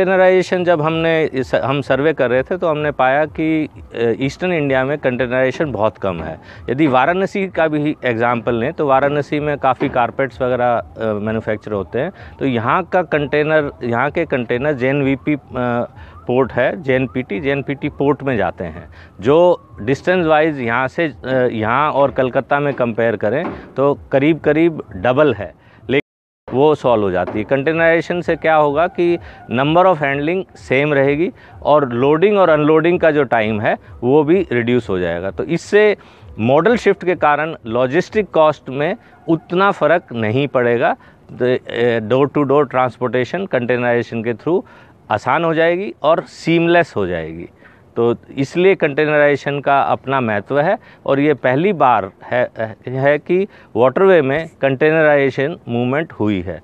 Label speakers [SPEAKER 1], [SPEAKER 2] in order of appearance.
[SPEAKER 1] containerisation जब हमने हम सर्वे कर रहे थे तो हमने पाया कि ईस्टर्न इंडिया में कंटेनराइजेशन बहुत कम है यदि वाराणसी का भी एग्जाम्पल लें तो वाराणसी में काफ़ी कारपेट्स वगैरह मैन्युफैक्चर होते हैं तो यहाँ का कंटेनर यहाँ के container J V P port है जे एन पोर्ट में जाते हैं जो डिस्टेंस वाइज यहाँ से यहाँ और कलकत्ता में कंपेयर करें तो करीब करीब डबल है वो सॉल्व हो जाती है कंटेनराइजेशन से क्या होगा कि नंबर ऑफ़ हैंडलिंग सेम रहेगी और लोडिंग और अनलोडिंग का जो टाइम है वो भी रिड्यूस हो जाएगा तो इससे मॉडल शिफ्ट के कारण लॉजिस्टिक कॉस्ट में उतना फ़र्क नहीं पड़ेगा door to door transportation containerization के थ्रू आसान हो जाएगी और सीमलेस हो जाएगी तो इसलिए कंटेनराइजेशन का अपना महत्व है और ये पहली बार है है कि वाटरवे में कंटेनराइजेशन मूवमेंट हुई है